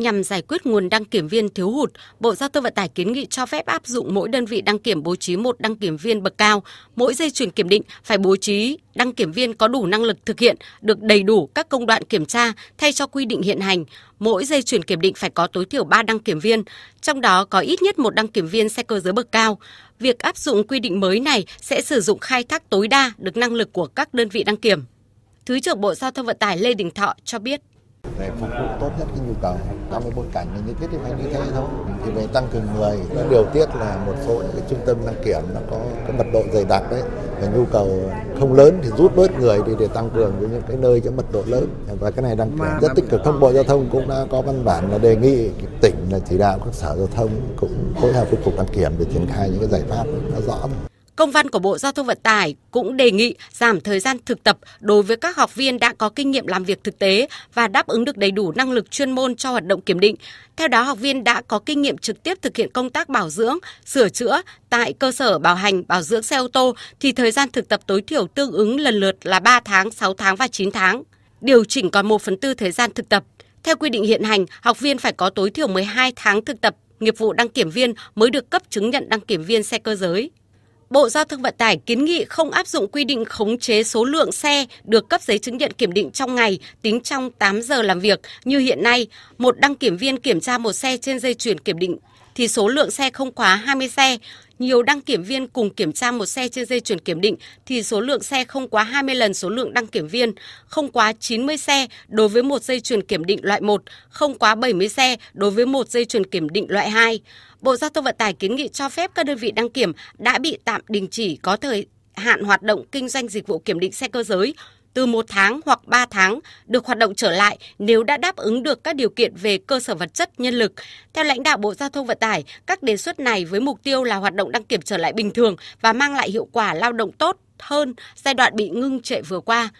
Nhằm giải quyết nguồn đăng kiểm viên thiếu hụt, Bộ Giao thông Vận tải kiến nghị cho phép áp dụng mỗi đơn vị đăng kiểm bố trí một đăng kiểm viên bậc cao, mỗi dây chuyển kiểm định phải bố trí đăng kiểm viên có đủ năng lực thực hiện được đầy đủ các công đoạn kiểm tra thay cho quy định hiện hành. Mỗi dây chuyển kiểm định phải có tối thiểu 3 đăng kiểm viên, trong đó có ít nhất một đăng kiểm viên xe cơ giới bậc cao. Việc áp dụng quy định mới này sẽ sử dụng khai thác tối đa được năng lực của các đơn vị đăng kiểm. Thứ trưởng Bộ Giao thông Vận tải Lê Đình Thọ cho biết để phục vụ tốt nhất cái nhu cầu trong cái bối cảnh như thế thì phải như thế thôi thì về tăng cường người nó điều tiết là một số những cái trung tâm đăng kiểm nó có cái mật độ dày đặc đấy và nhu cầu không lớn thì rút bớt người đi để tăng cường với những cái nơi có mật độ lớn và cái này đăng kiểm rất tích cực Thông bộ giao thông cũng đã có văn bản là đề nghị tỉnh là chỉ đạo các sở giao thông cũng phối hợp với cục đăng kiểm để triển khai những cái giải pháp nó rõ Công văn của Bộ Giao thông Vận tải cũng đề nghị giảm thời gian thực tập đối với các học viên đã có kinh nghiệm làm việc thực tế và đáp ứng được đầy đủ năng lực chuyên môn cho hoạt động kiểm định. Theo đó, học viên đã có kinh nghiệm trực tiếp thực hiện công tác bảo dưỡng, sửa chữa tại cơ sở bảo hành, bảo dưỡng xe ô tô thì thời gian thực tập tối thiểu tương ứng lần lượt là 3 tháng, 6 tháng và 9 tháng, điều chỉnh còn 1 phần tư thời gian thực tập. Theo quy định hiện hành, học viên phải có tối thiểu 12 tháng thực tập nghiệp vụ đăng kiểm viên mới được cấp chứng nhận đăng kiểm viên xe cơ giới. Bộ Giao thông Vận tải kiến nghị không áp dụng quy định khống chế số lượng xe được cấp giấy chứng nhận kiểm định trong ngày tính trong 8 giờ làm việc như hiện nay, một đăng kiểm viên kiểm tra một xe trên dây chuyển kiểm định thì số lượng xe không quá 20 xe, nhiều đăng kiểm viên cùng kiểm tra một xe trên dây chuyển kiểm định thì số lượng xe không quá 20 lần số lượng đăng kiểm viên, không quá 90 xe đối với một dây chuyển kiểm định loại 1, không quá 70 xe đối với một dây chuyển kiểm định loại 2. Bộ Giao thông Vận tải kiến nghị cho phép các đơn vị đăng kiểm đã bị tạm đình chỉ có thời hạn hoạt động kinh doanh dịch vụ kiểm định xe cơ giới từ một tháng hoặc 3 tháng được hoạt động trở lại nếu đã đáp ứng được các điều kiện về cơ sở vật chất, nhân lực. Theo lãnh đạo Bộ Giao thông Vận tải, các đề xuất này với mục tiêu là hoạt động đăng kiểm trở lại bình thường và mang lại hiệu quả lao động tốt hơn giai đoạn bị ngưng trệ vừa qua.